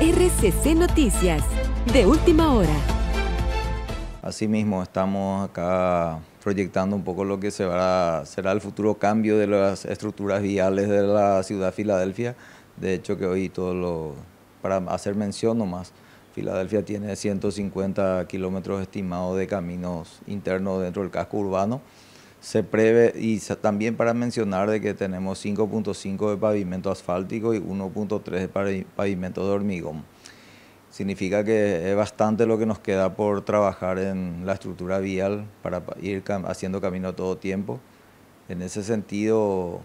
RCC Noticias, de última hora. Asimismo, estamos acá proyectando un poco lo que será, el futuro cambio de las estructuras viales de la ciudad de Filadelfia. De hecho, que hoy todo lo, para hacer mención nomás, Filadelfia tiene 150 kilómetros estimados de caminos internos dentro del casco urbano se prevé, y también para mencionar de que tenemos 5.5 de pavimento asfáltico y 1.3 de pavimento de hormigón. Significa que es bastante lo que nos queda por trabajar en la estructura vial para ir haciendo camino todo tiempo. En ese sentido,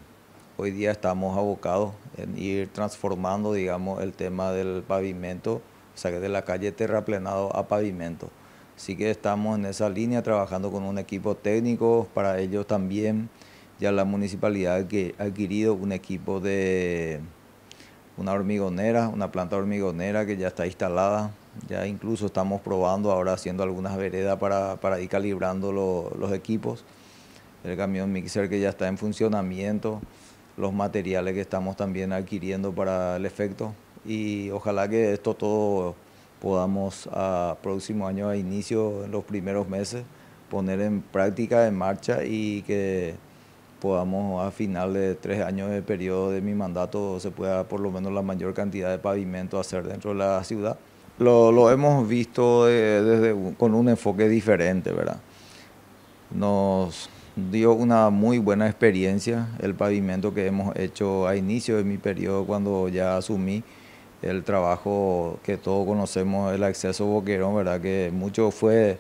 hoy día estamos abocados en ir transformando, digamos, el tema del pavimento, o sea, que de la calle terraplenado a pavimento. Así que estamos en esa línea trabajando con un equipo técnico, para ellos también ya la municipalidad que ha adquirido un equipo de una hormigonera, una planta hormigonera que ya está instalada, ya incluso estamos probando ahora haciendo algunas veredas para, ir calibrando los equipos, el camión mixer que ya está en funcionamiento, los materiales que estamos también adquiriendo para el efecto y ojalá que esto todo podamos a próximo año a inicio, en los primeros meses, poner en práctica, en marcha y que podamos a final de tres años de periodo de mi mandato se pueda por lo menos la mayor cantidad de pavimento hacer dentro de la ciudad. Lo, hemos visto eh, desde, con un enfoque diferente, ¿verdad? Nos dio una muy buena experiencia el pavimento que hemos hecho a inicio de mi periodo cuando ya asumí el trabajo que todos conocemos, el acceso boquerón, ¿verdad? Que mucho fue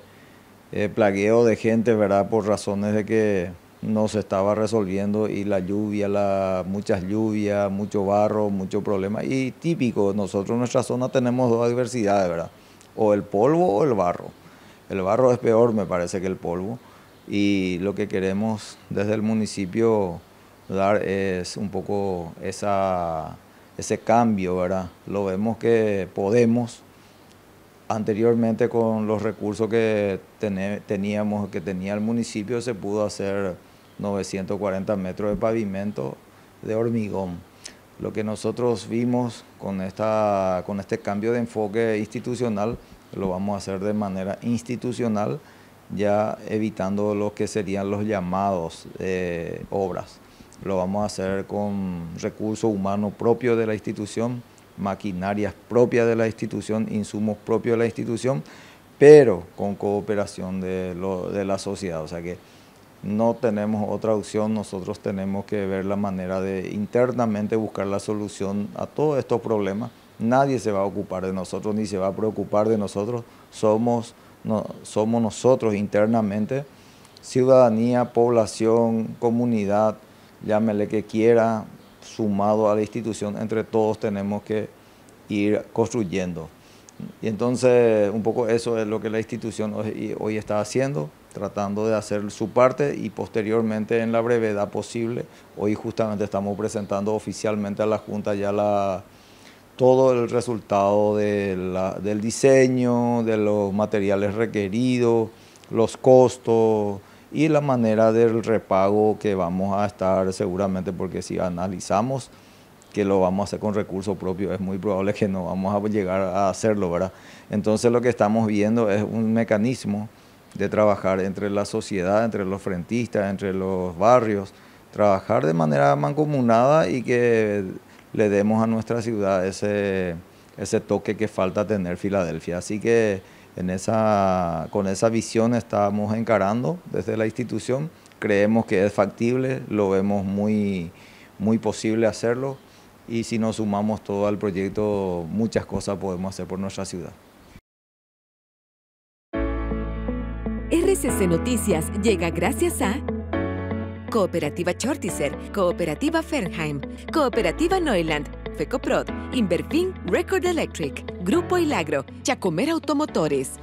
eh, plagueo de gente, ¿verdad? Por razones de que no se estaba resolviendo y la lluvia, la, muchas lluvias, mucho barro, mucho problema. Y típico, nosotros en nuestra zona tenemos dos adversidades, ¿verdad? O el polvo o el barro. El barro es peor, me parece, que el polvo. Y lo que queremos desde el municipio dar es un poco esa ese cambio, ¿verdad? Lo vemos que podemos anteriormente con los recursos que teníamos, que tenía el municipio, se pudo hacer 940 metros de pavimento de hormigón. Lo que nosotros vimos con, con este cambio de enfoque institucional, lo vamos a hacer de manera institucional, ya evitando lo que serían los llamados eh, obras lo vamos a hacer con recursos humanos propios de la institución, maquinarias propias de la institución, insumos propios de la institución, pero con cooperación de, la sociedad. O sea que no tenemos otra opción, nosotros tenemos que ver la manera de internamente buscar la solución a todos estos problemas. Nadie se va a ocupar de nosotros ni se va a preocupar de nosotros, somos, no, somos nosotros internamente, ciudadanía, población, comunidad, llámele que quiera, sumado a la institución, entre todos tenemos que ir construyendo. Y entonces, un poco eso es lo que la institución hoy, está haciendo, tratando de hacer su parte y posteriormente, en la brevedad posible, hoy justamente estamos presentando oficialmente a la Junta ya la, todo el resultado del diseño, de los materiales requeridos, los costos, y la manera del repago que vamos a estar seguramente, porque si analizamos que lo vamos a hacer con recursos propios, es muy probable que no vamos a llegar a hacerlo, ¿verdad? Entonces lo que estamos viendo es un mecanismo de trabajar entre la sociedad, entre los frentistas, entre los barrios, trabajar de manera mancomunada y que le demos a nuestra ciudad ese, ese toque que falta tener Filadelfia. Así que en esa, con esa visión estamos encarando desde la institución. Creemos que es factible, lo vemos muy, muy posible hacerlo y si nos sumamos todo al proyecto, muchas cosas podemos hacer por nuestra ciudad. RCC Noticias llega gracias a Cooperativa Chortiser, Cooperativa Fernheim, Cooperativa Neuland, FECOPROD, Inverfin Record Electric. Grupo Hilagro, Chacomer Automotores.